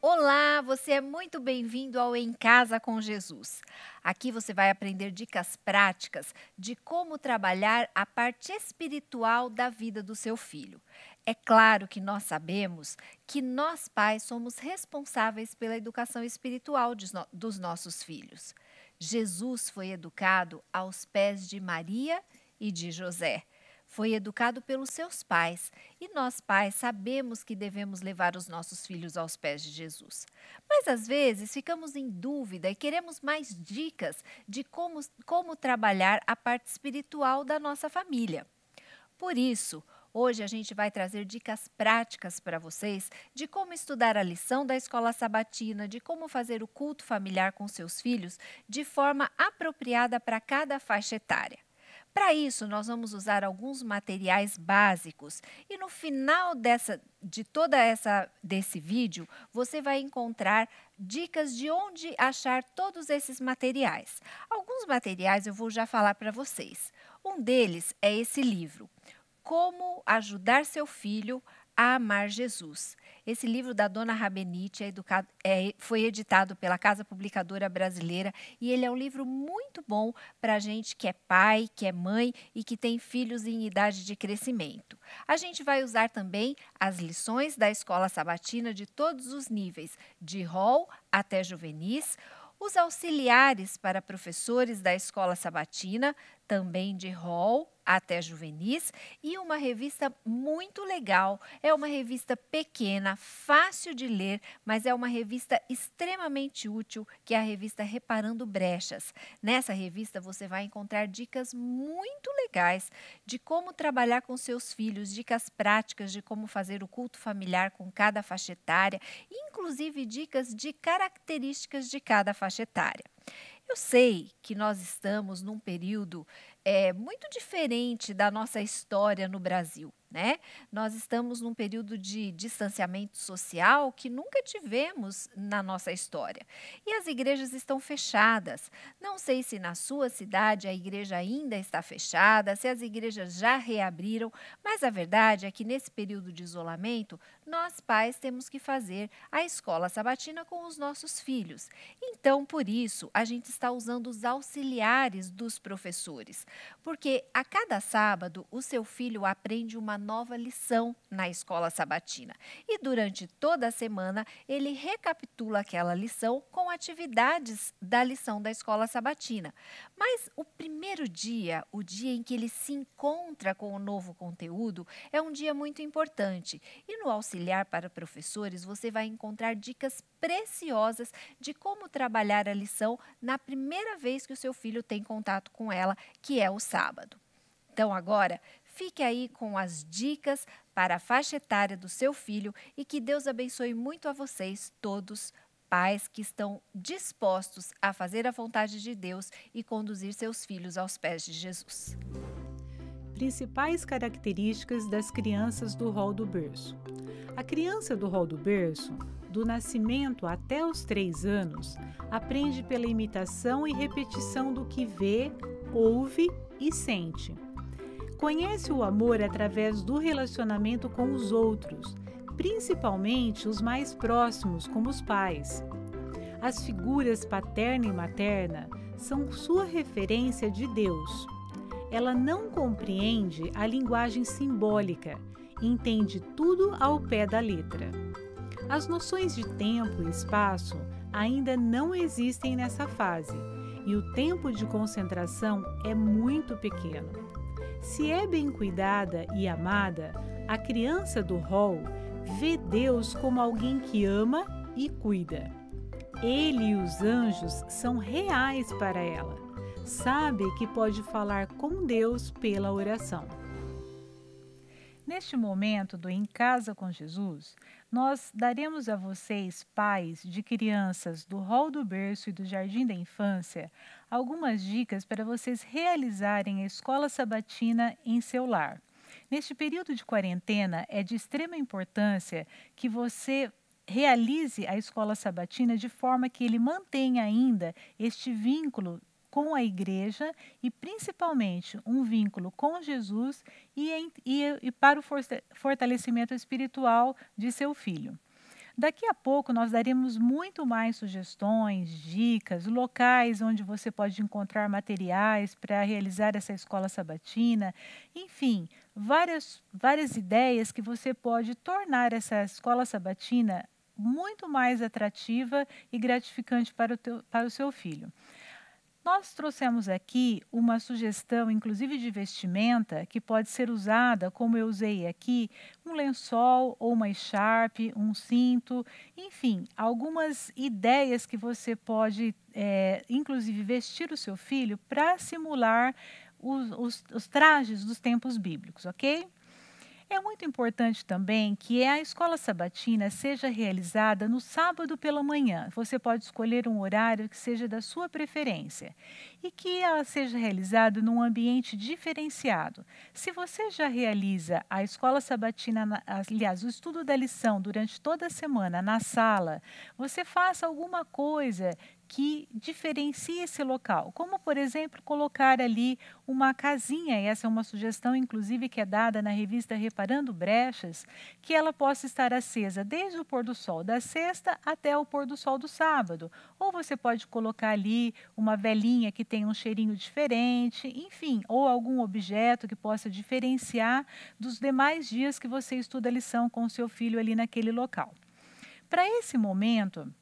Olá, você é muito bem-vindo ao Em Casa com Jesus. Aqui você vai aprender dicas práticas de como trabalhar a parte espiritual da vida do seu filho. É claro que nós sabemos que nós pais somos responsáveis pela educação espiritual dos nossos filhos. Jesus foi educado aos pés de Maria e de José. Foi educado pelos seus pais e nós, pais, sabemos que devemos levar os nossos filhos aos pés de Jesus. Mas às vezes ficamos em dúvida e queremos mais dicas de como, como trabalhar a parte espiritual da nossa família. Por isso, Hoje a gente vai trazer dicas práticas para vocês de como estudar a lição da escola sabatina, de como fazer o culto familiar com seus filhos de forma apropriada para cada faixa etária. Para isso, nós vamos usar alguns materiais básicos e no final dessa, de toda essa desse vídeo, você vai encontrar dicas de onde achar todos esses materiais. Alguns materiais eu vou já falar para vocês. Um deles é esse livro, Como ajudar seu filho a amar Jesus. Esse livro da Dona Rabenite é educado, é, foi editado pela Casa Publicadora Brasileira e ele é um livro muito bom para gente que é pai, que é mãe e que tem filhos em idade de crescimento. A gente vai usar também as lições da escola sabatina de todos os níveis, de rol até juvenis, os auxiliares para professores da escola sabatina, também de rol até juvenis e uma revista muito legal. É uma revista pequena, fácil de ler, mas é uma revista extremamente útil, que é a revista Reparando Brechas. Nessa revista você vai encontrar dicas muito legais de como trabalhar com seus filhos, dicas práticas de como fazer o culto familiar com cada faixa etária, inclusive dicas de características de cada faixa etária. Eu sei que nós estamos num período é, muito diferente da nossa história no Brasil. Né? Nós estamos num período de distanciamento social que nunca tivemos na nossa história. E as igrejas estão fechadas. Não sei se na sua cidade a igreja ainda está fechada, se as igrejas já reabriram, mas a verdade é que nesse período de isolamento nós pais temos que fazer a escola sabatina com os nossos filhos. Então, por isso, a gente está usando os auxiliares dos professores, porque a cada sábado o seu filho aprende uma nova lição na escola sabatina e durante toda a semana ele recapitula aquela lição com atividades da lição da escola sabatina. Mas o primeiro dia, o dia em que ele se encontra com o novo conteúdo, é um dia muito importante. E no auxiliar auxiliar para professores, você vai encontrar dicas preciosas de como trabalhar a lição na primeira vez que o seu filho tem contato com ela, que é o sábado. Então, agora, fique aí com as dicas para a faixa etária do seu filho e que Deus abençoe muito a vocês todos pais que estão dispostos a fazer a vontade de Deus e conduzir seus filhos aos pés de Jesus principais características das crianças do rol do berço. A criança do rol do berço, do nascimento até os 3 anos, aprende pela imitação e repetição do que vê, ouve e sente. Conhece o amor através do relacionamento com os outros, principalmente os mais próximos, como os pais. As figuras paterna e materna são sua referência de Deus ela não compreende a linguagem simbólica entende tudo ao pé da letra. As noções de tempo e espaço ainda não existem nessa fase e o tempo de concentração é muito pequeno. Se é bem cuidada e amada, a criança do Hall vê Deus como alguém que ama e cuida. Ele e os anjos são reais para ela sabe que pode falar com Deus pela oração. Neste momento do Em Casa com Jesus, nós daremos a vocês, pais de crianças do hall do berço e do jardim da infância, algumas dicas para vocês realizarem a escola sabatina em seu lar. Neste período de quarentena, é de extrema importância que você realize a escola sabatina de forma que ele mantenha ainda este vínculo com a igreja e principalmente um vínculo com Jesus e, em, e, e para o fortalecimento espiritual de seu filho. Daqui a pouco nós daremos muito mais sugestões, dicas, locais onde você pode encontrar materiais para realizar essa escola sabatina, enfim, várias, várias ideias que você pode tornar essa escola sabatina muito mais atrativa e gratificante para o, teu, para o seu filho. Nós trouxemos aqui uma sugestão, inclusive de vestimenta, que pode ser usada, como eu usei aqui, um lençol ou uma echarpe, um cinto, enfim, algumas ideias que você pode, é, inclusive, vestir o seu filho para simular os, os, os trajes dos tempos bíblicos, ok? É muito importante também que a escola sabatina seja realizada no sábado pela manhã. Você pode escolher um horário que seja da sua preferência e que ela seja realizada num ambiente diferenciado. Se você já realiza a escola sabatina, aliás, o estudo da lição durante toda a semana na sala, você faça alguma coisa que diferencie esse local, como por exemplo colocar ali uma casinha, essa é uma sugestão inclusive que é dada na revista Reparando Brechas, que ela possa estar acesa desde o pôr do sol da sexta até o pôr do sol do sábado, ou você pode colocar ali uma velinha que tenha um cheirinho diferente, enfim, ou algum objeto que possa diferenciar dos demais dias que você estuda a lição com seu filho ali naquele local. Para esse momento,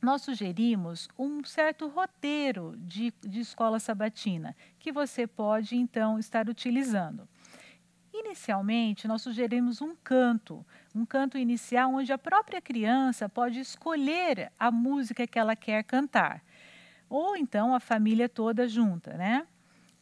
nós sugerimos um certo roteiro de, de escola sabatina que você pode então estar utilizando. Inicialmente, nós sugerimos um canto, um canto inicial onde a própria criança pode escolher a música que ela quer cantar, ou então a família toda junta, né?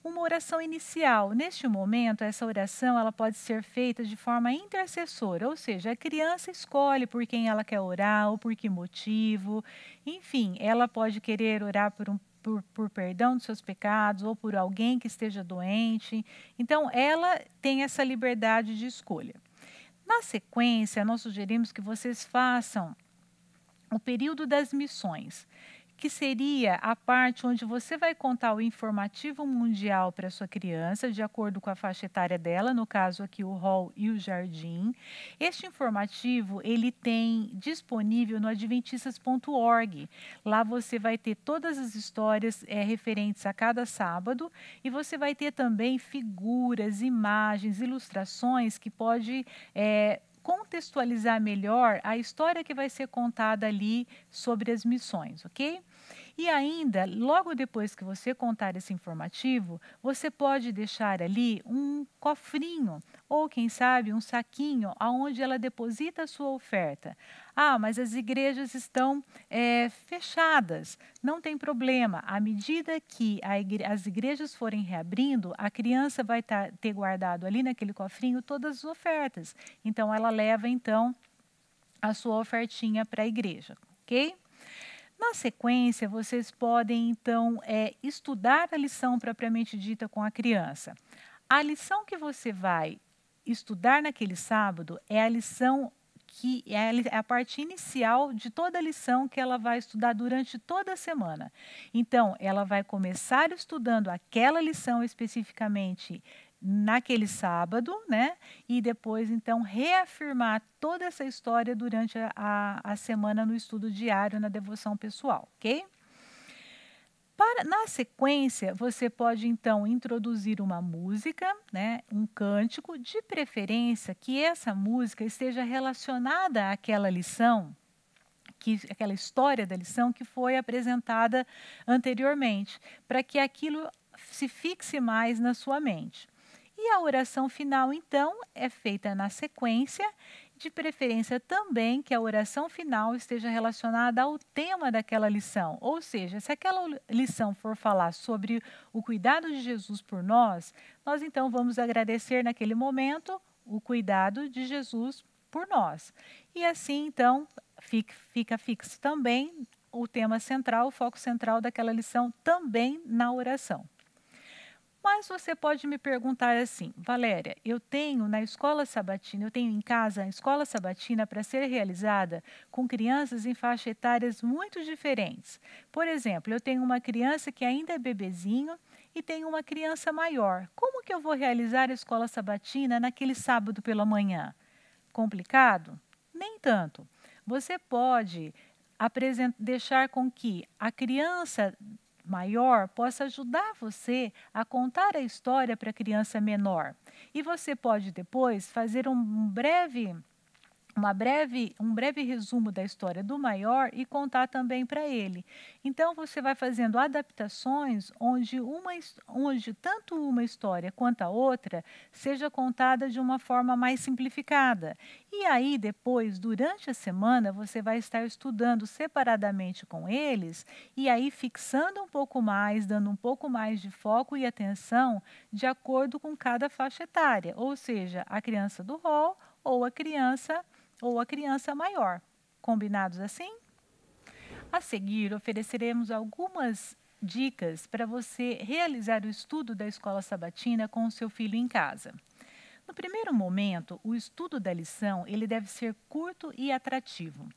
uma oração inicial. Neste momento, essa oração ela pode ser feita de forma intercessora, ou seja, a criança escolhe por quem ela quer orar ou por que motivo. Enfim, ela pode querer orar por um por, por, perdão dos seus pecados ou por alguém que esteja doente. Então, ela tem essa liberdade de escolha. Na sequência, nós sugerimos que vocês façam o período das missões que seria a parte onde você vai contar o informativo mundial para sua criança, de acordo com a faixa etária dela, no caso aqui o hall e o jardim. Este informativo ele tem disponível no adventistas.org. Lá você vai ter todas as histórias é, referentes a cada sábado e você vai ter também figuras, imagens, ilustrações que pode é, contextualizar melhor a história que vai ser contada ali sobre as missões, ok? E ainda, logo depois que você contar esse informativo, você pode deixar ali um cofrinho ou, quem sabe, um saquinho aonde ela deposita a sua oferta. Ah, mas as igrejas estão é, fechadas. Não tem problema. À medida que igre as igrejas forem reabrindo, a criança vai tá, ter guardado ali naquele cofrinho todas as ofertas. Então, ela leva, então, a sua ofertinha para a igreja, ok? Na sequência, vocês podem então é, estudar a lição propriamente dita com a criança. A lição que você vai estudar naquele sábado é a lição que é a é parte inicial de toda a lição que ela vai estudar durante toda a semana. Então, ela vai começar estudando aquela lição especificamente naquele sábado, né? E depois, então, reafirmar toda essa história durante a, a, semana no estudo diário, na devoção pessoal, ok? Para, na sequência, você pode então introduzir uma música, né, um cântico, de preferência que essa música esteja relacionada àquela lição, que, aquela história da lição que foi apresentada anteriormente, para que aquilo se fixe mais na sua mente. E a oração final, então, é feita na sequência, de preferência também que a oração final esteja relacionada ao tema daquela lição. Ou seja, se aquela lição for falar sobre o cuidado de Jesus por nós, nós então vamos agradecer naquele momento o cuidado de Jesus por nós. E assim, então, fica, fica fixo também o tema central, o foco central daquela lição também na oração. Mas você pode me perguntar assim, Valéria, eu tenho na escola sabatina, eu tenho em casa a escola sabatina para ser realizada com crianças em faixa etárias muito diferentes. Por exemplo, eu tenho uma criança que ainda é bebezinho e tenho uma criança maior. Como que eu vou realizar a escola sabatina naquele sábado pela manhã? Complicado? Nem tanto. Você pode deixar com que a criança maior possa ajudar você a contar a história para a criança menor. E você pode depois fazer um breve uma breve, um breve resumo da história do maior e contar também para ele. Então, você vai fazendo adaptações onde, uma, onde tanto uma história quanto a outra seja contada de uma forma mais simplificada. E aí, depois, durante a semana, você vai estar estudando separadamente com eles e aí fixando um pouco mais, dando um pouco mais de foco e atenção de acordo com cada faixa etária, ou seja, a criança do rol ou a criança ou a criança maior. Combinados assim? A seguir, ofereceremos algumas dicas para você realizar o estudo da escola sabatina com o seu filho em casa. No primeiro momento, o estudo da lição ele deve ser curto e atrativo.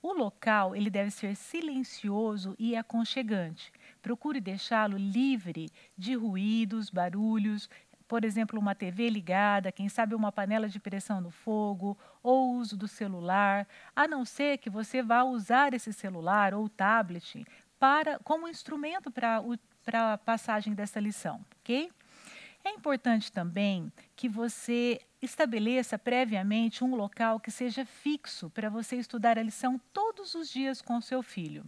O local ele deve ser silencioso e aconchegante. Procure deixá-lo livre de ruídos, barulhos, por exemplo, uma TV ligada, quem sabe uma panela de pressão no fogo ou uso do celular, a não ser que você vá usar esse celular ou tablet para, como instrumento para, a passagem dessa lição, ok? É importante também que você estabeleça previamente um local que seja fixo para você estudar a lição todos os dias com o seu filho.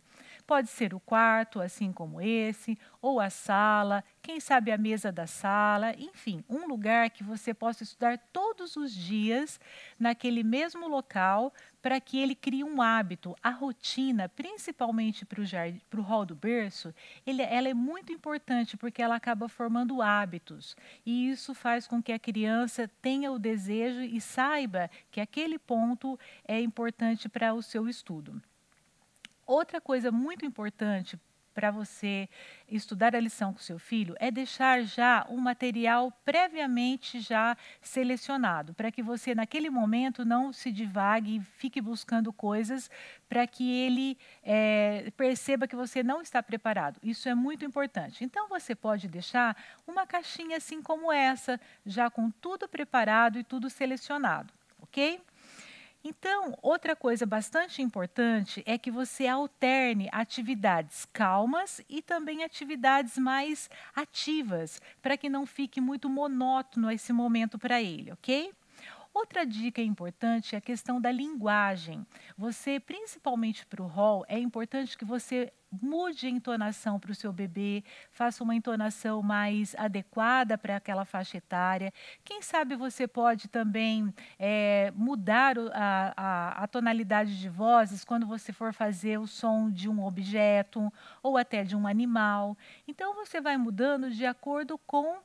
Pode ser o quarto, assim como esse, ou a sala, quem sabe a mesa da sala, enfim, um lugar que você possa estudar todos os dias naquele mesmo local para que ele crie um hábito. A rotina, principalmente para o hall do berço, ele, ela é muito importante porque ela acaba formando hábitos. E isso faz com que a criança tenha o desejo e saiba que aquele ponto é importante para o seu estudo. Outra coisa muito importante para você estudar a lição com seu filho é deixar já um material previamente já selecionado, para que você naquele momento não se divague e fique buscando coisas para que ele é, perceba que você não está preparado. Isso é muito importante. Então você pode deixar uma caixinha assim como essa, já com tudo preparado e tudo selecionado, ok? Então, outra coisa bastante importante é que você alterne atividades calmas e também atividades mais ativas, para que não fique muito monótono esse momento para ele, ok? Outra dica importante é a questão da linguagem. Você, principalmente para o rol, é importante que você mude a entonação para o seu bebê, faça uma entonação mais adequada para aquela faixa etária. Quem sabe você pode também é, mudar a, a, a, tonalidade de vozes quando você for fazer o som de um objeto ou até de um animal. Então você vai mudando de acordo com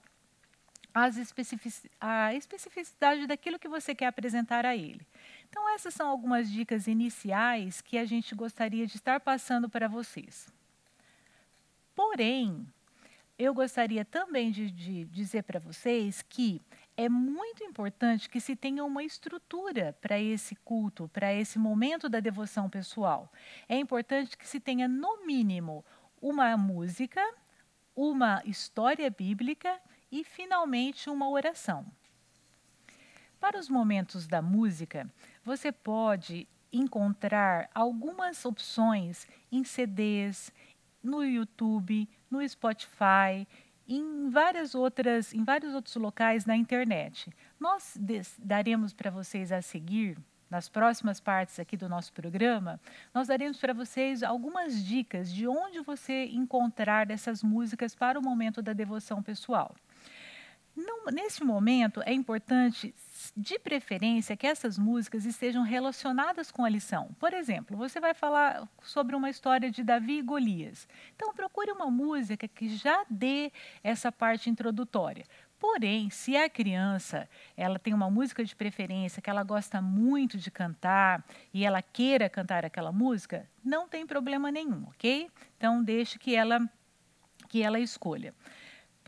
Especific... a especificidade daquilo que você quer apresentar a ele. Então, essas são algumas dicas iniciais que a gente gostaria de estar passando para vocês. Porém, eu gostaria também de, de dizer para vocês que é muito importante que se tenha uma estrutura para esse culto, para esse momento da devoção pessoal. É importante que se tenha, no mínimo, uma música, uma história bíblica e, finalmente, uma oração. Para os momentos da música, você pode encontrar algumas opções em CDs, no YouTube, no Spotify, em várias outras, em vários outros locais na internet. Nós daremos para vocês a seguir nas próximas partes aqui do nosso programa, nós daremos para vocês algumas dicas de onde você encontrar essas músicas para o momento da devoção pessoal. Não, nesse momento, é importante, de preferência, que essas músicas estejam relacionadas com a lição. Por exemplo, você vai falar sobre uma história de Davi e Golias. Então, procure uma música que já dê essa parte introdutória. Porém, se a criança ela tem uma música de preferência que ela gosta muito de cantar e ela queira cantar aquela música, não tem problema nenhum, ok? Então deixe que ela que ela escolha.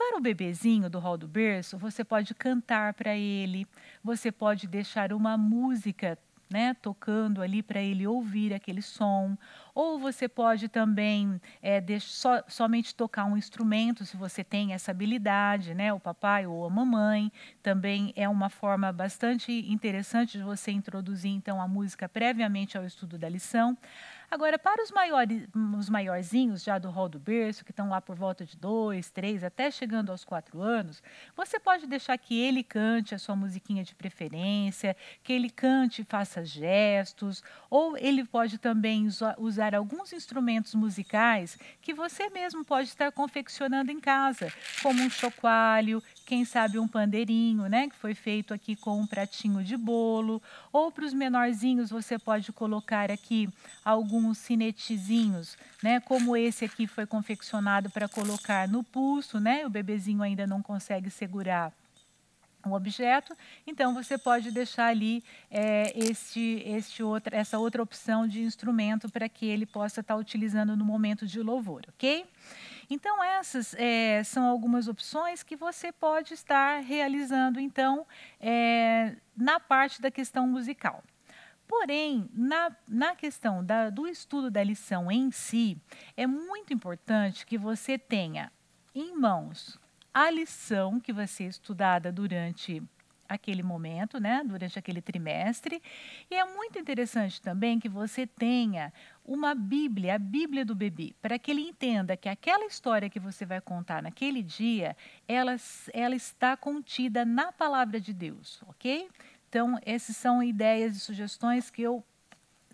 Para o bebezinho do rol do berço, você pode cantar para ele, você pode deixar uma música né, tocando ali para ele ouvir aquele som. Ou você pode também é, eh, so, somente tocar um instrumento, se você tem essa habilidade, né, o papai ou a mamãe. Também é uma forma bastante interessante de você introduzir então a música previamente ao estudo da lição. Agora, para os, maiores, os maiorzinhos já do rol do berço, que estão lá por volta de dois, três, até chegando aos quatro anos, você pode deixar que ele cante a sua musiquinha de preferência, que ele cante e faça gestos, ou ele pode também usar alguns instrumentos musicais que você mesmo pode estar confeccionando em casa, como um chocalho, quem sabe um pandeirinho, né, que foi feito aqui com um pratinho de bolo, ou para os menorzinhos você pode colocar aqui algum alguns sinetezinhos, né? Como esse aqui foi confeccionado para colocar no pulso, né? O bebezinho ainda não consegue segurar o objeto, então você pode deixar ali é, este, este outra, essa outra opção de instrumento para que ele possa estar tá utilizando no momento de louvor, ok? Então essas é, são algumas opções que você pode estar realizando então é, na parte da questão musical. Porém, na, na questão da, do estudo da lição em si, é muito importante que você tenha em mãos a lição que vai ser estudada durante aquele momento, né, durante aquele trimestre. E é muito interessante também que você tenha uma Bíblia, a Bíblia do bebê, para que ele entenda que aquela história que você vai contar naquele dia, ela, ela está contida na palavra de Deus, ok? Então, essas são ideias e sugestões que eu,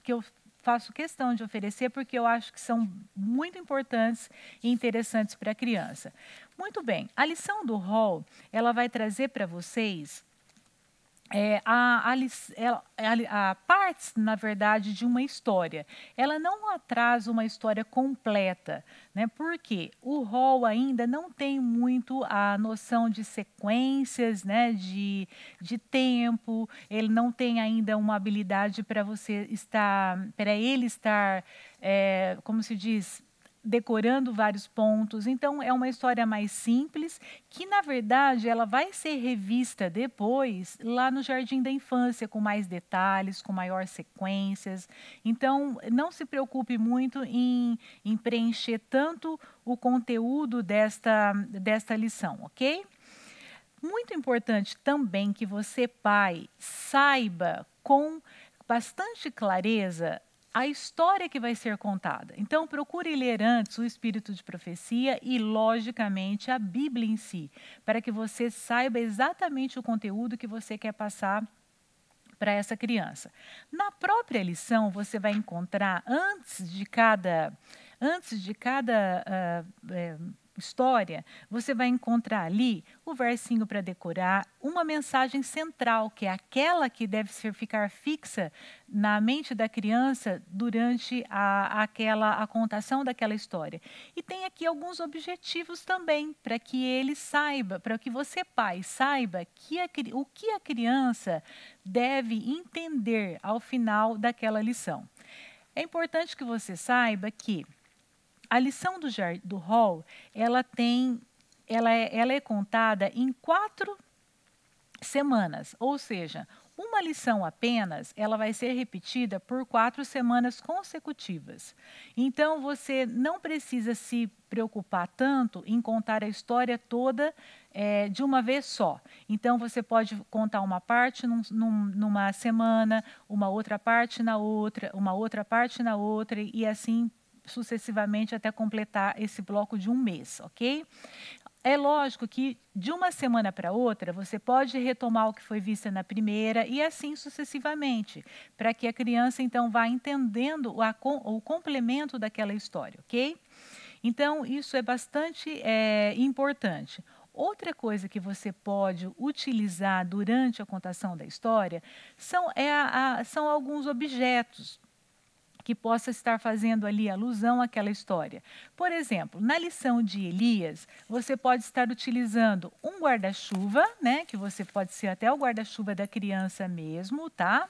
que eu faço questão de oferecer, porque eu acho que são muito importantes e interessantes para a criança. Muito bem, a lição do Hall, ela vai trazer para vocês é, a, a, é, a, parte, na verdade, de uma história. Ela não traz uma história completa, né? porque o Hall ainda não tem muito a noção de sequências, né? de, de tempo, ele não tem ainda uma habilidade para você estar, para ele estar, é, como se diz, decorando vários pontos. Então é uma história mais simples que na verdade ela vai ser revista depois lá no Jardim da Infância com mais detalhes, com maior sequências. Então não se preocupe muito em, em preencher tanto o conteúdo desta desta lição, ok? Muito importante também que você pai saiba com bastante clareza a história que vai ser contada. Então, procure ler antes o espírito de profecia e, logicamente, a Bíblia em si, para que você saiba exatamente o conteúdo que você quer passar para essa criança. Na própria lição, você vai encontrar, antes de cada, antes de cada uh, uh, história, você vai encontrar ali o versinho para decorar, uma mensagem central, que é aquela que deve ser, ficar fixa na mente da criança durante a, aquela, a contação daquela história. E tem aqui alguns objetivos também, para que ele saiba, para que você, pai, saiba que a, o que a criança deve entender ao final daquela lição. É importante que você saiba que a lição do, do Hall, ela tem, ela é, ela é contada em quatro semanas, ou seja, uma lição apenas, ela vai ser repetida por quatro semanas consecutivas. Então, você não precisa se preocupar tanto em contar a história toda é, de uma vez só. Então, você pode contar uma parte num, num, numa semana, uma outra parte na outra, uma outra parte na outra, e assim sucessivamente até completar esse bloco de um mês, ok? É lógico que de uma semana para outra você pode retomar o que foi visto na primeira e assim sucessivamente, para que a criança então vá entendendo a, o complemento daquela história, ok? Então isso é bastante é, importante. Outra coisa que você pode utilizar durante a contação da história são, é a, a, são alguns objetos que possa estar fazendo ali alusão àquela história. Por exemplo, na lição de Elias, você pode estar utilizando um guarda-chuva, né, que você pode ser até o guarda-chuva da criança mesmo, tá?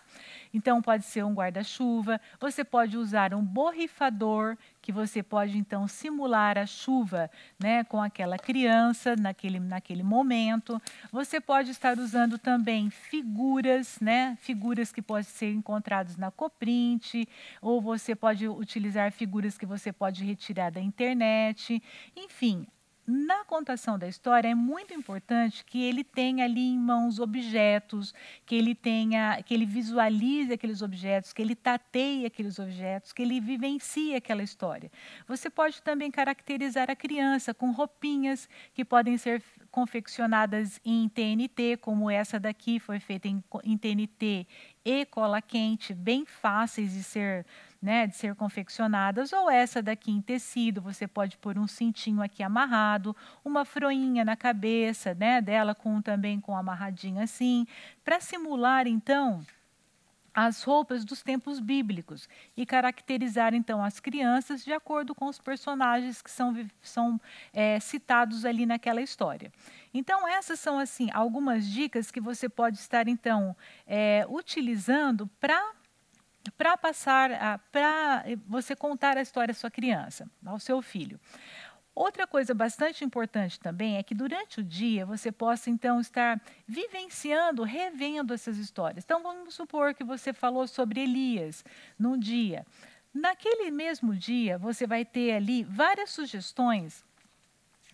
Então pode ser um guarda-chuva, você pode usar um borrifador, que você pode então simular a chuva né, com aquela criança naquele, naquele momento. Você pode estar usando também figuras, né, figuras que podem ser encontradas na Coprint, ou você pode utilizar figuras que você pode retirar da internet. Enfim, na contação da história é muito importante que ele tenha ali em mãos objetos, que ele tenha, que ele visualize aqueles objetos, que ele tateie aqueles objetos, que ele vivencie aquela história. Você pode também caracterizar a criança com roupinhas que podem ser confeccionadas em TNT, como essa daqui foi feita em, em TNT e cola quente, bem fáceis de ser né, de ser confeccionadas, ou essa daqui em tecido, você pode pôr um cintinho aqui amarrado, uma froinha na cabeça né, dela com também com amarradinha assim, para simular então as roupas dos tempos bíblicos e caracterizar então as crianças de acordo com os personagens que são, são é, citados ali naquela história. Então essas são assim algumas dicas que você pode estar então é, utilizando para para passar, para eh, você contar a história à sua criança, ao seu filho. Outra coisa bastante importante também é que durante o dia você possa então estar vivenciando, revendo essas histórias. Então vamos supor que você falou sobre Elias num dia. Naquele mesmo dia você vai ter ali várias sugestões.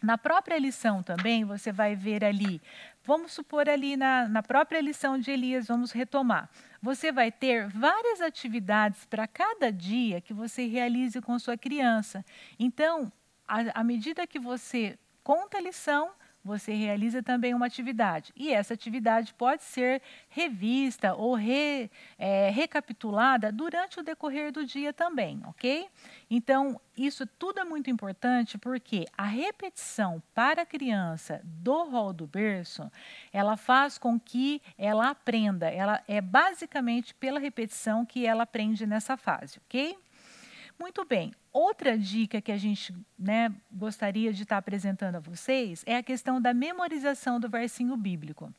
Na própria lição também você vai ver ali, vamos supor ali na, na própria lição de Elias, vamos retomar você vai ter várias atividades para cada dia que você realize com sua criança. Então, à medida que você conta a lição, você realiza também uma atividade. E essa atividade pode ser revista ou re, é, recapitulada durante o decorrer do dia também, ok? Então, isso tudo é muito importante porque a repetição para a criança do rol do berço, ela faz com que ela aprenda. Ela é basicamente pela repetição que ela aprende nessa fase, ok? Muito bem, outra dica que a gente né, gostaria de estar apresentando a vocês é a questão da memorização do versinho bíblico.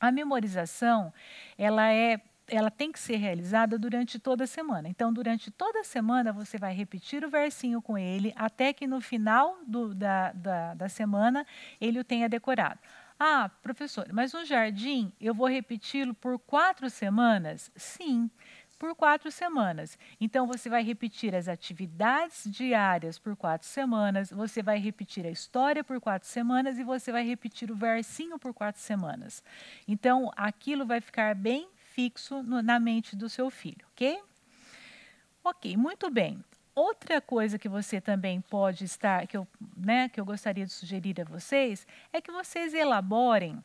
A memorização, ela é ela tem que ser realizada durante toda a semana. Então, durante toda a semana, você vai repetir o versinho com ele, até que no final do, da, da, da, semana ele o tenha decorado. Ah, professor, mas no jardim eu vou repeti-lo por quatro semanas? Sim. Sim por quatro semanas. Então, você vai repetir as atividades diárias por quatro semanas, você vai repetir a história por quatro semanas e você vai repetir o versinho por quatro semanas. Então, aquilo vai ficar bem fixo no, na mente do seu filho, ok? Ok, muito bem. Outra coisa que você também pode estar, que eu, né, que eu gostaria de sugerir a vocês, é que vocês elaborem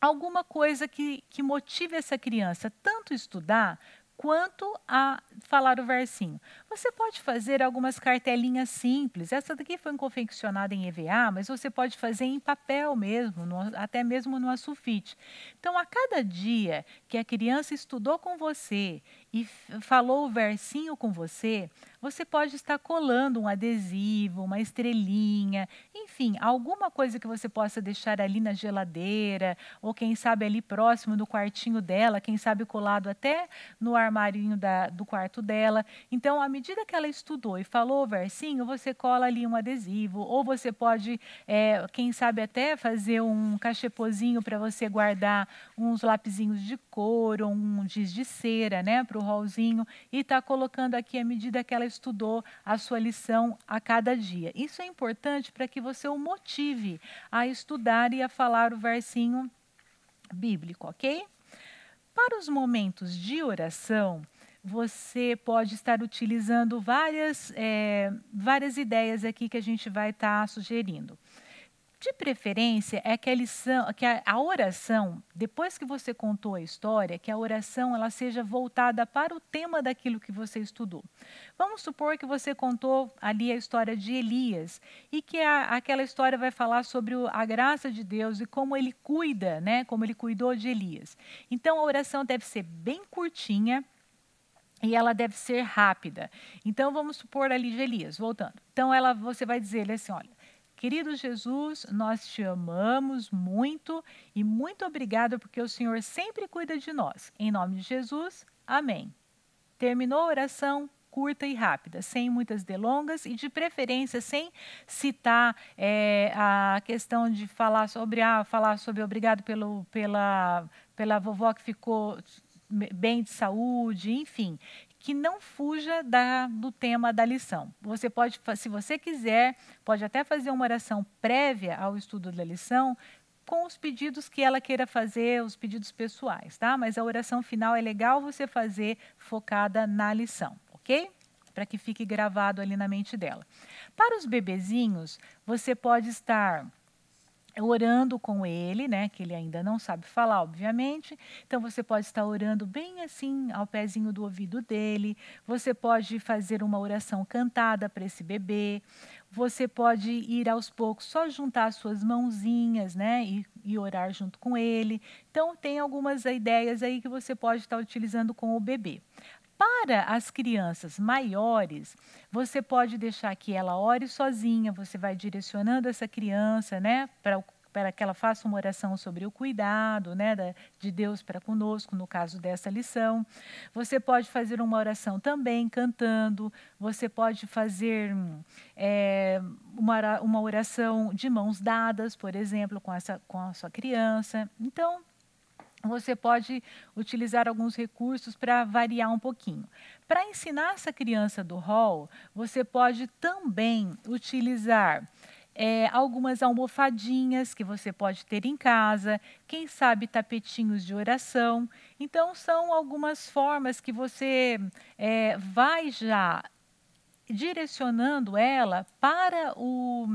alguma coisa que, que motive essa criança tanto estudar quanto a falar o versinho. Você pode fazer algumas cartelinhas simples. Essa daqui foi confeccionada em EVA, mas você pode fazer em papel mesmo, no, até mesmo no sulfite. Então, a cada dia que a criança estudou com você e falou o versinho com você, você pode estar colando um adesivo, uma estrelinha, enfim, alguma coisa que você possa deixar ali na geladeira, ou quem sabe ali próximo do quartinho dela, quem sabe colado até no armarinho da, do quarto dela. Então, à medida que ela estudou e falou o versinho, você cola ali um adesivo, ou você pode, é, quem sabe até fazer um cachepozinho para você guardar uns lapisinhos de couro, um giz de cera, né, para rolzinho e está colocando aqui à medida que ela estudou a sua lição a cada dia. Isso é importante para que você o motive a estudar e a falar o versinho bíblico, ok? Para os momentos de oração, você pode estar utilizando várias, é, várias ideias aqui que a gente vai estar tá sugerindo. De preferência, é que a lição, que a, a, oração, depois que você contou a história, que a oração ela seja voltada para o tema daquilo que você estudou. Vamos supor que você contou ali a história de Elias e que a, aquela história vai falar sobre o, a graça de Deus e como ele cuida, né? Como ele cuidou de Elias. Então a oração deve ser bem curtinha, e ela deve ser rápida. Então vamos supor ali de Elias, voltando. Então ela, você vai dizer ele assim, olha, Querido Jesus, nós te amamos muito e muito obrigada porque o Senhor sempre cuida de nós. Em nome de Jesus, amém. Terminou a oração? curta e rápida, sem muitas delongas e de preferência sem citar é, a questão de falar sobre ah, falar sobre obrigado pelo, pela, pela vovó que ficou bem de saúde, enfim, que não fuja da, do tema da lição. Você pode, se você quiser, pode até fazer uma oração prévia ao estudo da lição com os pedidos que ela queira fazer, os pedidos pessoais, tá? Mas a oração final é legal você fazer focada na lição, ok? Para que fique gravado ali na mente dela. Para os bebezinhos, você pode estar orando com ele, né, que ele ainda não sabe falar, obviamente. Então você pode estar orando bem assim, ao pezinho do ouvido dele. Você pode fazer uma oração cantada para esse bebê. Você pode ir aos poucos, só juntar as suas mãozinhas, né, e, e orar junto com ele. Então tem algumas ideias aí que você pode estar utilizando com o bebê. Para as crianças maiores, você pode deixar que ela ore sozinha, você vai direcionando essa criança, né, para para que ela faça uma oração sobre o cuidado né, da, de Deus para conosco, no caso dessa lição. Você pode fazer uma oração também cantando, você pode fazer é, uma, uma oração de mãos dadas, por exemplo, com, essa, com a sua criança. Então, você pode utilizar alguns recursos para variar um pouquinho. Para ensinar essa criança do hall, você pode também utilizar é, algumas almofadinhas que você pode ter em casa, quem sabe tapetinhos de oração. Então, são algumas formas que você é, vai já direcionando ela para o,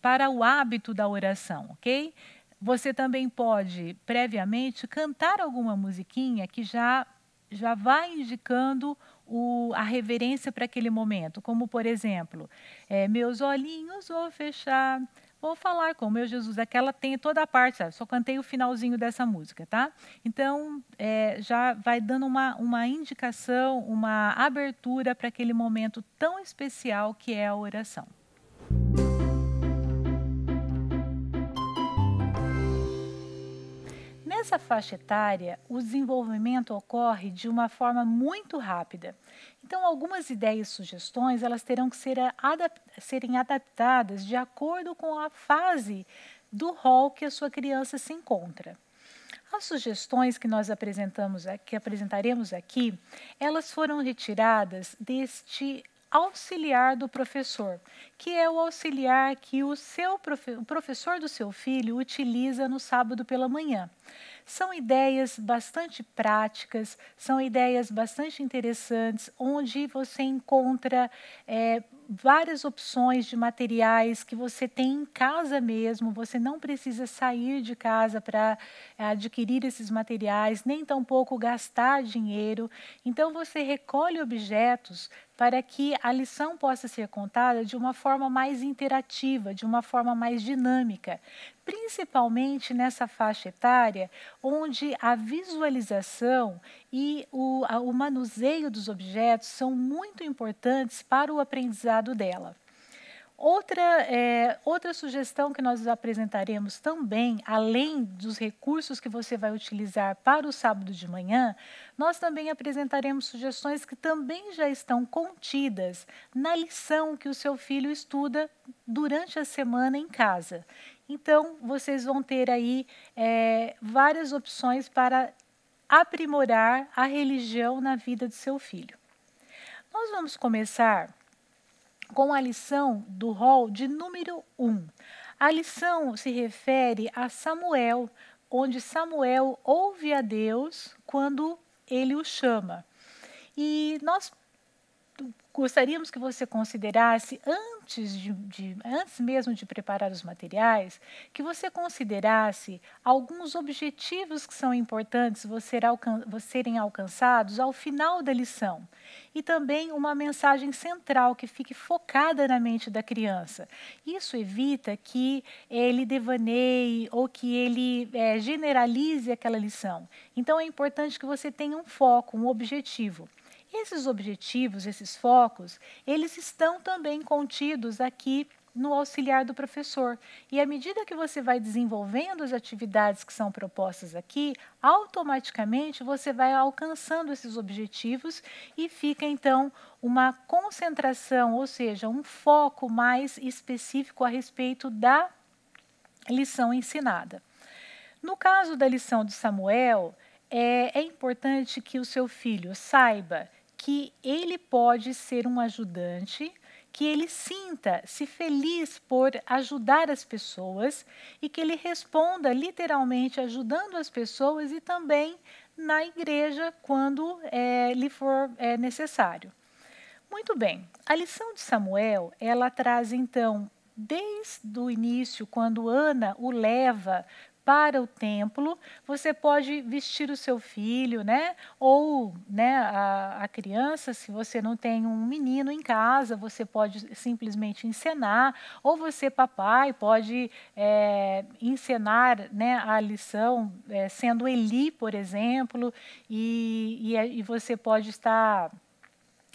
para o hábito da oração, ok? Você também pode, previamente, cantar alguma musiquinha que já, já vai indicando o, a reverência para aquele momento. Como, por exemplo, é, meus olhinhos vou fechar, vou falar com meu Jesus. Aquela tem toda a parte, sabe? só cantei o finalzinho dessa música, tá? Então, é, já vai dando uma, uma indicação, uma abertura para aquele momento tão especial que é a oração. Nessa faixa etária, o desenvolvimento ocorre de uma forma muito rápida. Então, algumas ideias e sugestões elas terão que ser adap serem adaptadas de acordo com a fase do rol que a sua criança se encontra. As sugestões que nós apresentamos, que apresentaremos aqui, elas foram retiradas deste auxiliar do professor, que é o auxiliar que o, seu profe o professor do seu filho utiliza no sábado pela manhã. São ideias bastante práticas, são ideias bastante interessantes, onde você encontra é, várias opções de materiais que você tem em casa mesmo, você não precisa sair de casa para eh, adquirir esses materiais, nem tampouco gastar dinheiro. Então, você recolhe objetos para que a lição possa ser contada de uma forma mais interativa, de uma forma mais dinâmica, principalmente nessa faixa etária onde a visualização e o, a, o manuseio dos objetos são muito importantes para o aprendizado cuidado dela. Outra, é, outra sugestão que nós apresentaremos também, além dos recursos que você vai utilizar para o sábado de manhã, nós também apresentaremos sugestões que também já estão contidas na lição que o seu filho estuda durante a semana em casa. Então, vocês vão ter aí é, várias opções para aprimorar a religião na vida do seu filho. Nós vamos começar com a lição do rol de número 1. A lição se refere a Samuel, onde Samuel ouve a Deus quando ele o chama. E nós gostaríamos que você considerasse, antes, de, de, antes mesmo de preparar os materiais, que você considerasse alguns objetivos que são importantes você alcan serem alcançados ao final da lição. E também uma mensagem central que fique focada na mente da criança. Isso evita que ele devaneie ou que ele é, generalize aquela lição. Então, é importante que você tenha um foco, um objetivo. Esses objetivos, esses focos, eles estão também contidos aqui no auxiliar do professor. E à medida que você vai desenvolvendo as atividades que são propostas aqui, automaticamente você vai alcançando esses objetivos e fica então uma concentração, ou seja, um foco mais específico a respeito da lição ensinada. No caso da lição de Samuel, é, é importante que o seu filho saiba que ele pode ser um ajudante, que ele sinta-se feliz por ajudar as pessoas e que ele responda literalmente ajudando as pessoas e também na igreja quando é, lhe for é, necessário. Muito bem, a lição de Samuel ela traz então desde o início, quando Ana o leva para o templo, você pode vestir o seu filho, né? Ou, né, a, a, criança, se você não tem um menino em casa, você pode simplesmente encenar, ou você, papai, pode é, encenar, né, a lição é, sendo Eli, por exemplo, e, e, e você pode estar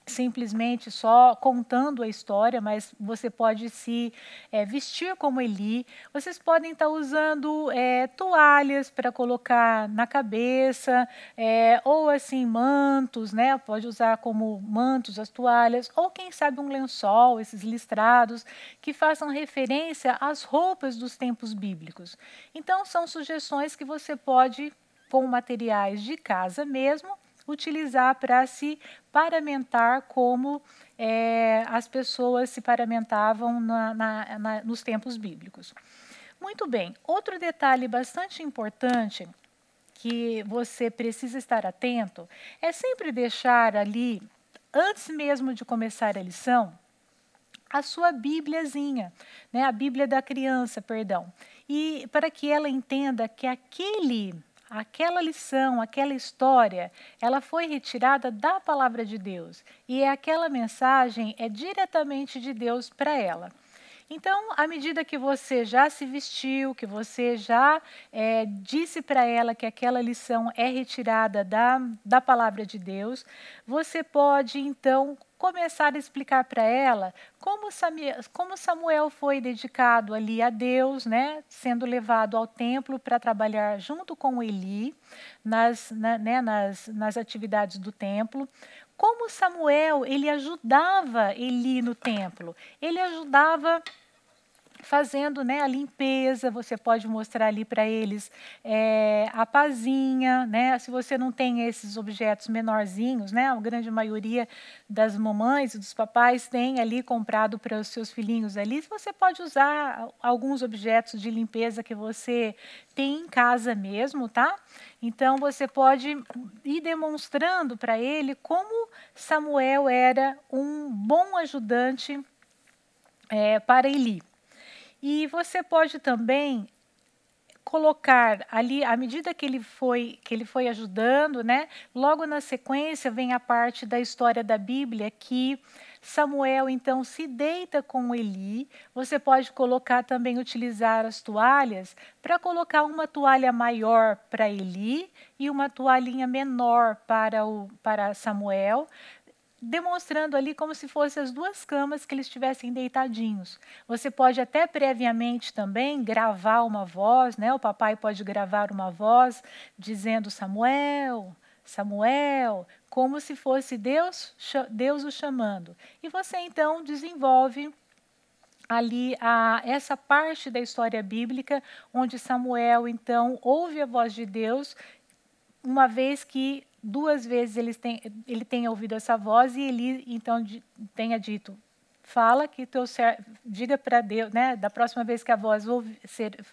simplesmente só contando a história, mas você pode se é, vestir como Eli. Vocês podem estar tá usando é, toalhas para colocar na cabeça, é, ou assim mantos, né? Pode usar como mantos as toalhas, ou quem sabe um lençol, esses listrados que façam referência às roupas dos tempos bíblicos. Então são sugestões que você pode com materiais de casa mesmo utilizar para se paramentar como é, as pessoas se paramentavam na, na, na, nos tempos bíblicos. Muito bem, outro detalhe bastante importante que você precisa estar atento é sempre deixar ali, antes mesmo de começar a lição, a sua Bíbliazinha, né, a Bíblia da criança, perdão, e para que ela entenda que aquele aquela lição, aquela história, ela foi retirada da palavra de Deus e é aquela mensagem é diretamente de Deus para ela. Então, à medida que você já se vestiu, que você já é, disse para ela que aquela lição é retirada da, da palavra de Deus, você pode então começar a explicar para ela como Samuel, foi dedicado ali a Deus, né, sendo levado ao templo para trabalhar junto com Eli nas, na, né, nas, nas atividades do templo, como Samuel ele ajudava Eli no templo, ele ajudava fazendo né, a limpeza, você pode mostrar ali para eles é, a pazinha, né? Se você não tem esses objetos menorzinhos, né? A grande maioria das mamães e dos papais tem ali comprado para os seus filhinhos ali, você pode usar alguns objetos de limpeza que você tem em casa mesmo, tá? Então você pode ir demonstrando para ele como Samuel era um bom ajudante é, para Eli. E você pode também colocar ali, à medida que ele foi que ele foi ajudando, né? Logo na sequência vem a parte da história da Bíblia que Samuel então se deita com Eli. Você pode colocar também utilizar as toalhas para colocar uma toalha maior para Eli e uma toalhinha menor para o para Samuel demonstrando ali como se fossem as duas camas que eles estivessem deitadinhos. Você pode até previamente também gravar uma voz, né? O papai pode gravar uma voz dizendo Samuel, Samuel, como se fosse Deus, Deus o chamando. E você então desenvolve ali a, essa parte da história bíblica onde Samuel então ouve a voz de Deus, uma vez que duas vezes ele tem, ele ouvido essa voz e ele então tenha dito fala que teu servo, diga para Deus, né? Da próxima vez que a voz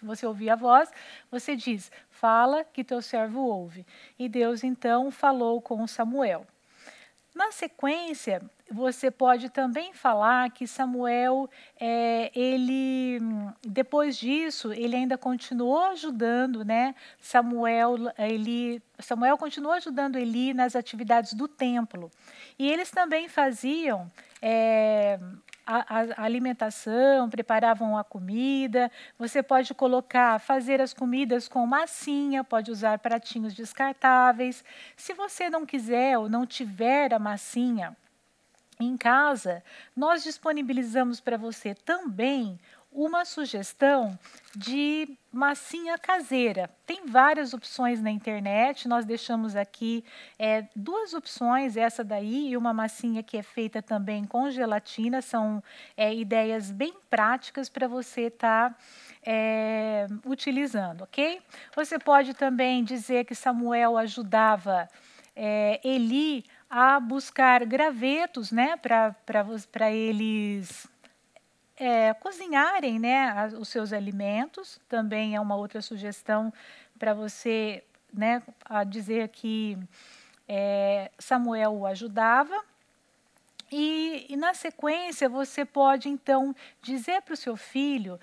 você ouvir a voz, você diz: "Fala que teu servo ouve". E Deus então falou com Samuel. Na sequência, você pode também falar que Samuel, é, ele, depois disso, ele ainda continuou ajudando, né? Samuel, ele, Samuel continuou ajudando Eli nas atividades do templo. E eles também faziam é, a, a alimentação, preparavam a comida. Você pode colocar, fazer as comidas com massinha, pode usar pratinhos descartáveis. Se você não quiser ou não tiver a massinha, em casa, nós disponibilizamos para você também uma sugestão de massinha caseira. Tem várias opções na internet, nós deixamos aqui é, duas opções, essa daí e uma massinha que é feita também com gelatina, são é, ideias bem práticas para você estar tá, é, utilizando, ok? Você pode também dizer que Samuel ajudava é, Eli a buscar gravetos, né, para eles é, cozinharem né, os seus alimentos, também é uma outra sugestão para você né, a dizer que é, Samuel o ajudava. E, e, na sequência, você pode então dizer para o seu filho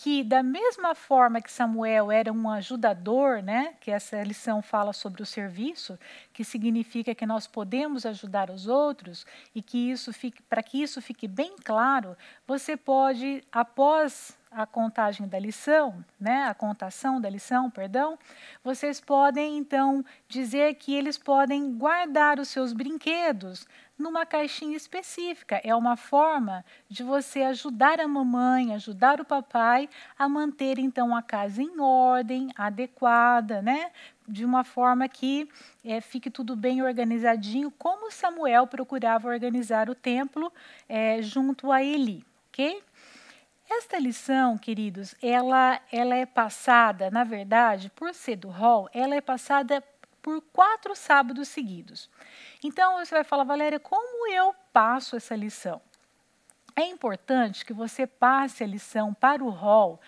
que da mesma forma que Samuel era um ajudador, né, que essa lição fala sobre o serviço, que significa que nós podemos ajudar os outros e que isso fique para que isso fique bem claro, você pode após a contagem da lição, né, a contação da lição, perdão, vocês podem então dizer que eles podem guardar os seus brinquedos numa caixinha específica. É uma forma de você ajudar a mamãe, ajudar o papai a manter então a casa em ordem, adequada, né? De uma forma que é, fique tudo bem organizadinho, como Samuel procurava organizar o templo é, junto a Eli, ok? Esta lição, queridos, ela, ela é passada, na verdade, por ser do hall, ela é passada por quatro sábados seguidos. Então você vai falar, Valéria, como eu passo essa lição? É importante que você passe a lição para o hall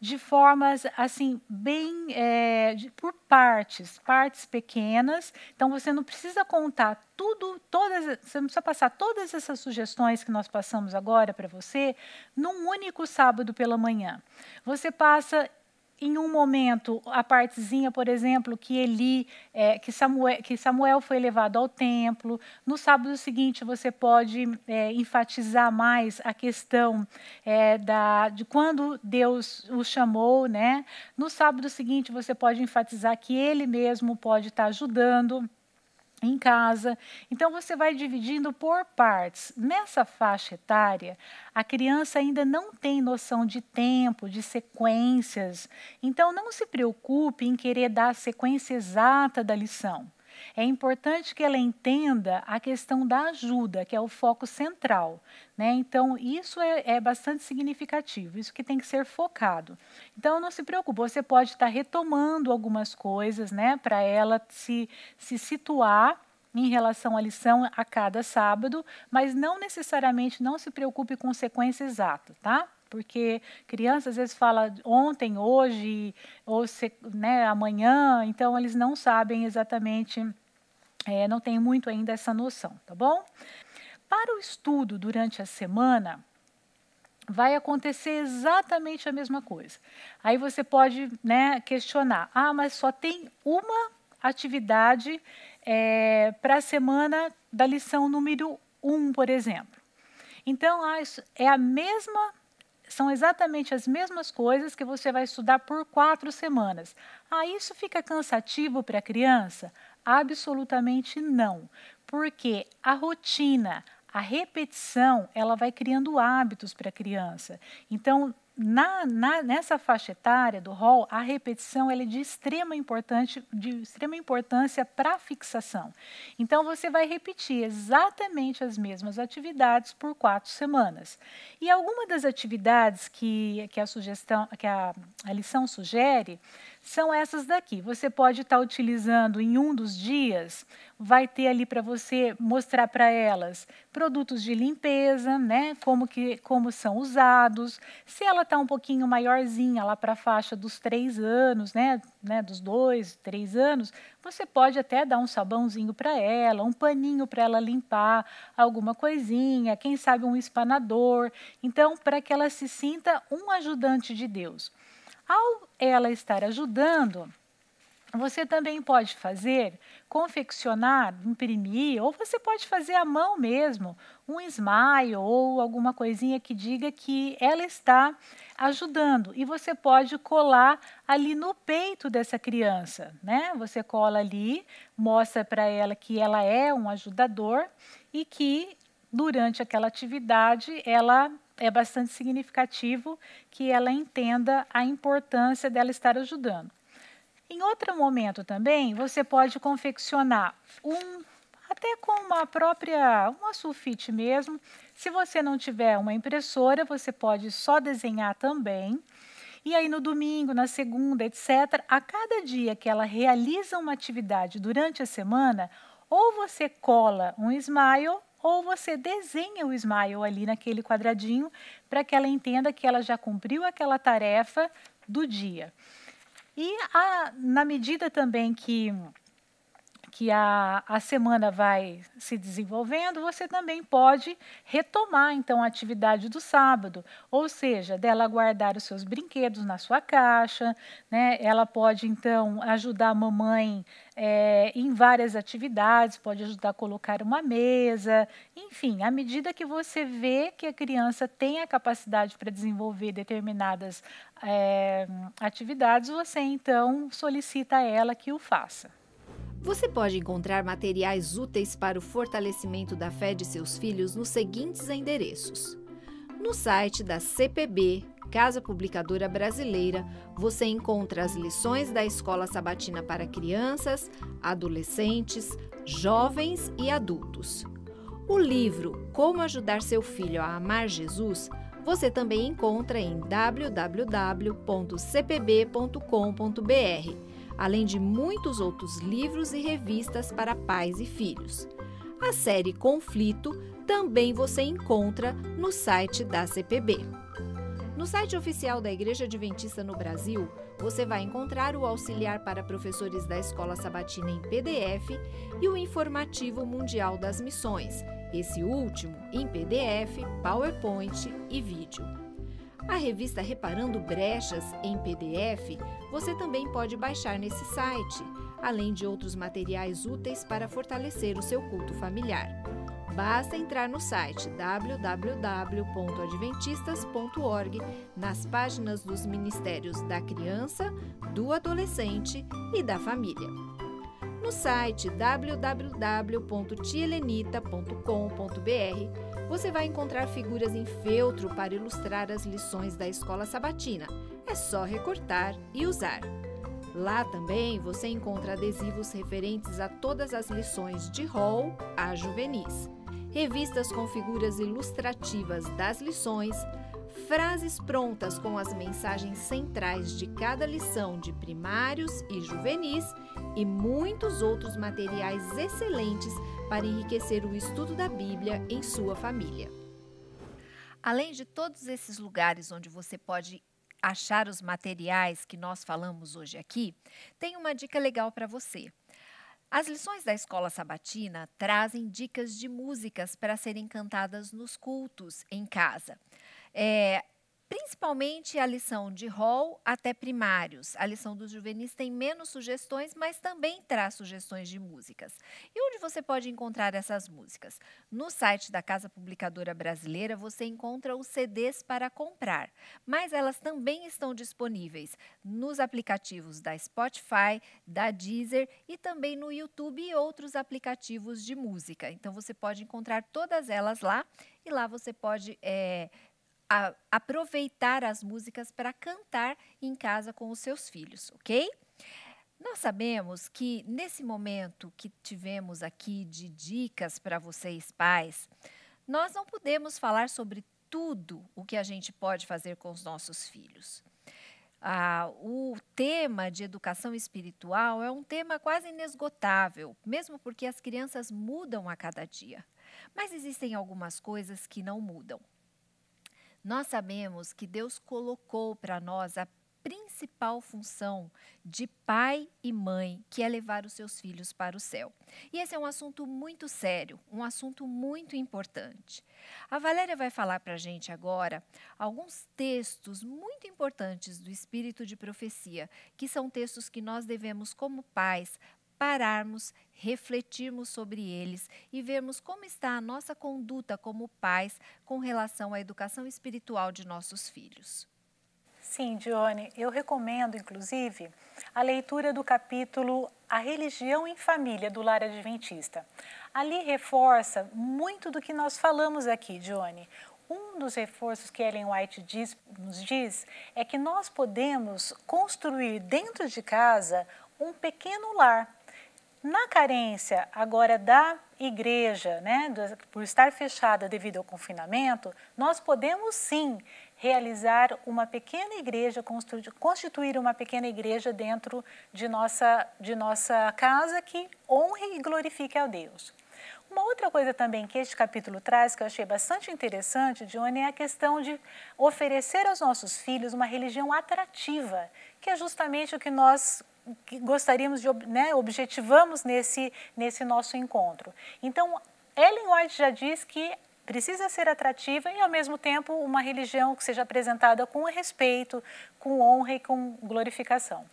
de formas assim bem é, de, por partes, partes pequenas. Então você não precisa contar tudo, todas, você não precisa passar todas essas sugestões que nós passamos agora para você num único sábado pela manhã. Você passa em um momento, a partezinha, por exemplo, que Eli, é, que, Samuel, que Samuel foi levado ao templo. No sábado seguinte, você pode é, enfatizar mais a questão é, da, de quando Deus o chamou, né? No sábado seguinte, você pode enfatizar que Ele mesmo pode estar ajudando em casa. Então você vai dividindo por partes. Nessa faixa etária, a criança ainda não tem noção de tempo, de sequências. Então não se preocupe em querer dar a sequência exata da lição é importante que ela entenda a questão da ajuda, que é o foco central. Né? Então, isso é, é, bastante significativo, isso que tem que ser focado. Então, não se preocupe, você pode estar retomando algumas coisas né, para ela se, se situar em relação à lição a cada sábado, mas não necessariamente não se preocupe com sequência exata, tá? Porque crianças às vezes fala ontem, hoje, ou se, né, amanhã, então eles não sabem exatamente, é, não tem muito ainda essa noção, tá bom? Para o estudo durante a semana, vai acontecer exatamente a mesma coisa. Aí você pode né, questionar: ah, mas só tem uma atividade é, para a semana da lição número 1, um, por exemplo. Então, ah, é a mesma são exatamente as mesmas coisas que você vai estudar por quatro semanas. Ah, isso fica cansativo para a criança? Absolutamente não, porque a rotina, a repetição, ela vai criando hábitos para a criança. Então, na, na, nessa faixa etária do rol, a repetição é de extrema, importante, de extrema importância para a fixação. Então, você vai repetir exatamente as mesmas atividades por quatro semanas. E alguma das atividades que, que, a, sugestão, que a, a lição sugere são essas daqui. Você pode estar tá utilizando em um dos dias, vai ter ali para você mostrar para elas produtos de limpeza, né? Como que como são usados. Se ela está um pouquinho maiorzinha, lá para a faixa dos três anos, né? né? Dos dois, três anos, você pode até dar um sabãozinho para ela, um paninho para ela limpar, alguma coisinha, quem sabe um espanador. Então, para que ela se sinta um ajudante de Deus. Ao ela estar ajudando, você também pode fazer, confeccionar, imprimir, ou você pode fazer à mão mesmo, um smile ou alguma coisinha que diga que ela está ajudando. E você pode colar ali no peito dessa criança, né? Você cola ali, mostra para ela que ela é um ajudador e que durante aquela atividade ela é bastante significativo que ela entenda a importância dela estar ajudando. Em outro momento também, você pode confeccionar um até com uma própria, uma sulfite mesmo. Se você não tiver uma impressora, você pode só desenhar também. E aí no domingo, na segunda, etc, a cada dia que ela realiza uma atividade durante a semana, ou você cola um smile ou você desenha o smile ali naquele quadradinho para que ela entenda que ela já cumpriu aquela tarefa do dia. E a, na medida também que que a, a semana vai se desenvolvendo, você também pode retomar então a atividade do sábado, ou seja, dela guardar os seus brinquedos na sua caixa, né? Ela pode então ajudar a mamãe é, em várias atividades, pode ajudar a colocar uma mesa, enfim, à medida que você vê que a criança tem a capacidade para desenvolver determinadas é, atividades, você então solicita a ela que o faça. Você pode encontrar materiais úteis para o fortalecimento da fé de seus filhos nos seguintes endereços. No site da CPB, Casa Publicadora Brasileira, você encontra as lições da Escola Sabatina para crianças, adolescentes, jovens e adultos. O livro Como Ajudar Seu Filho a Amar Jesus você também encontra em www.cpb.com.br além de muitos outros livros e revistas para pais e filhos. A série Conflito também você encontra no site da CPB. No site oficial da Igreja Adventista no Brasil, você vai encontrar o auxiliar para professores da Escola Sabatina em PDF e o informativo mundial das missões, esse último em PDF, PowerPoint e vídeo. A revista Reparando Brechas em PDF você também pode baixar nesse site, além de outros materiais úteis para fortalecer o seu culto familiar. Basta entrar no site www.adventistas.org nas páginas dos Ministérios da Criança, do Adolescente e da Família. No site www.tielenita.com.br você vai encontrar figuras em feltro para ilustrar as lições da escola sabatina. É só recortar e usar. Lá também você encontra adesivos referentes a todas as lições de rol a juvenis, revistas com figuras ilustrativas das lições, frases prontas com as mensagens centrais de cada lição de primários e juvenis e muitos outros materiais excelentes para enriquecer o estudo da Bíblia em sua família. Além de todos esses lugares onde você pode achar os materiais que nós falamos hoje aqui, tem uma dica legal para você. As lições da escola sabatina trazem dicas de músicas para serem cantadas nos cultos em casa. É, Principalmente a lição de Hall até primários. A lição dos juvenis tem menos sugestões, mas também traz sugestões de músicas. E onde você pode encontrar essas músicas? No site da Casa Publicadora Brasileira você encontra os CDs para comprar, mas elas também estão disponíveis nos aplicativos da Spotify, da Deezer e também no YouTube e outros aplicativos de música. Então você pode encontrar todas elas lá e lá você pode. É, a, aproveitar as músicas para cantar em casa com os seus filhos, ok? Nós sabemos que nesse momento que tivemos aqui de dicas para vocês pais, nós não podemos falar sobre tudo o que a gente pode fazer com os nossos filhos. Ah, o tema de educação espiritual é um tema quase inesgotável, mesmo porque as crianças mudam a cada dia. Mas existem algumas coisas que não mudam. Nós sabemos que Deus colocou para nós a principal função de pai e mãe, que é levar os seus filhos para o céu. E esse é um assunto muito sério, um assunto muito importante. A Valéria vai falar para a gente agora alguns textos muito importantes do Espírito de Profecia, que são textos que nós devemos, como pais, pararmos, refletirmos sobre eles e vermos como está a nossa conduta como pais com relação à educação espiritual de nossos filhos. Sim, Dione, eu recomendo, inclusive, a leitura do capítulo A Religião em Família do Lar Adventista. Ali reforça muito do que nós falamos aqui, Dione. Um dos reforços que Ellen White diz, nos diz é que nós podemos construir dentro de casa um pequeno lar na carência agora da igreja, né, por estar fechada devido ao confinamento, nós podemos sim realizar uma pequena igreja, constituir uma pequena igreja dentro de nossa, de nossa casa que honre e glorifique ao Deus. Uma outra coisa também que este capítulo traz, que eu achei bastante interessante, Johnny, é a questão de oferecer aos nossos filhos uma religião atrativa, que é justamente o que nós gostaríamos de, né, objetivamos nesse, nesse nosso encontro. Então, Ellen White já diz que precisa ser atrativa e, ao mesmo tempo, uma religião que seja apresentada com respeito, com honra e com glorificação.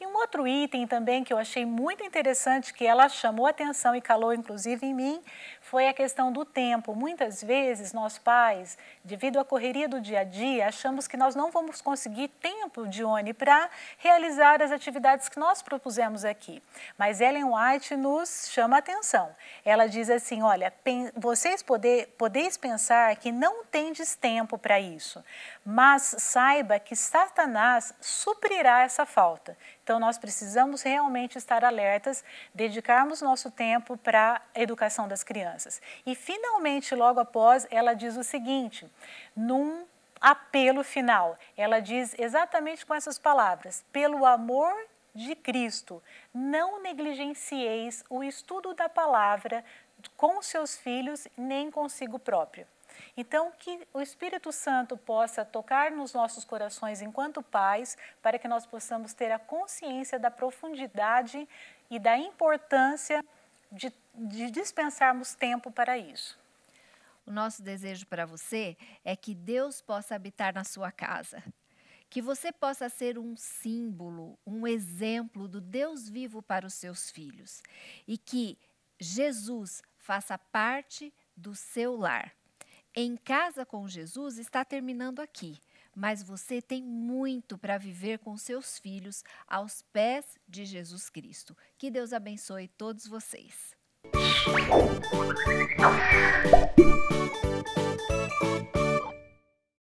E um outro item também que eu achei muito interessante, que ela chamou atenção e calou inclusive em mim, foi a questão do tempo. Muitas vezes nós pais, devido à correria do dia a dia, achamos que nós não vamos conseguir tempo, de oni para realizar as atividades que nós propusemos aqui. Mas Ellen White nos chama atenção. Ela diz assim, olha, vocês poder, podeis pensar que não tendes tempo para isso, mas saiba que Satanás suprirá essa falta. Então, nós precisamos realmente estar alertas, dedicarmos nosso tempo para a educação das crianças. E, finalmente, logo após, ela diz o seguinte: num apelo final, ela diz exatamente com essas palavras: pelo amor de Cristo, não negligencieis o estudo da palavra com seus filhos nem consigo próprio. Então, que o Espírito Santo possa tocar nos nossos corações enquanto pais, para que nós possamos ter a consciência da profundidade e da importância de, de dispensarmos tempo para isso. O nosso desejo para você é que Deus possa habitar na sua casa, que você possa ser um símbolo, um exemplo do Deus vivo para os seus filhos e que Jesus faça parte do seu lar. Em Casa com Jesus está terminando aqui, mas você tem muito para viver com seus filhos aos pés de Jesus Cristo. Que Deus abençoe todos vocês.